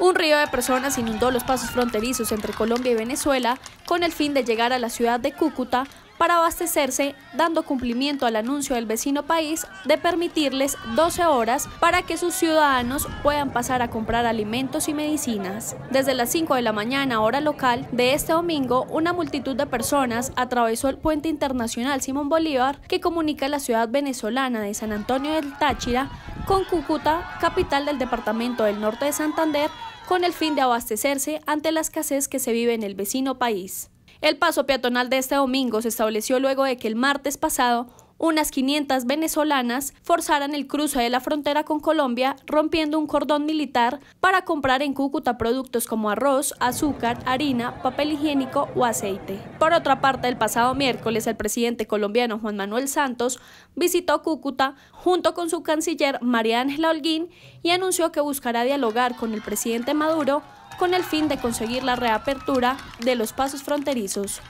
Un río de personas inundó los pasos fronterizos entre Colombia y Venezuela con el fin de llegar a la ciudad de Cúcuta para abastecerse, dando cumplimiento al anuncio del vecino país de permitirles 12 horas para que sus ciudadanos puedan pasar a comprar alimentos y medicinas. Desde las 5 de la mañana, hora local, de este domingo, una multitud de personas atravesó el puente internacional Simón Bolívar que comunica la ciudad venezolana de San Antonio del Táchira con Cúcuta, capital del departamento del norte de Santander, con el fin de abastecerse ante la escasez que se vive en el vecino país. El paso peatonal de este domingo se estableció luego de que el martes pasado unas 500 venezolanas forzaran el cruce de la frontera con Colombia rompiendo un cordón militar para comprar en Cúcuta productos como arroz, azúcar, harina, papel higiénico o aceite. Por otra parte, el pasado miércoles el presidente colombiano Juan Manuel Santos visitó Cúcuta junto con su canciller María Ángela Holguín y anunció que buscará dialogar con el presidente Maduro con el fin de conseguir la reapertura de los pasos fronterizos.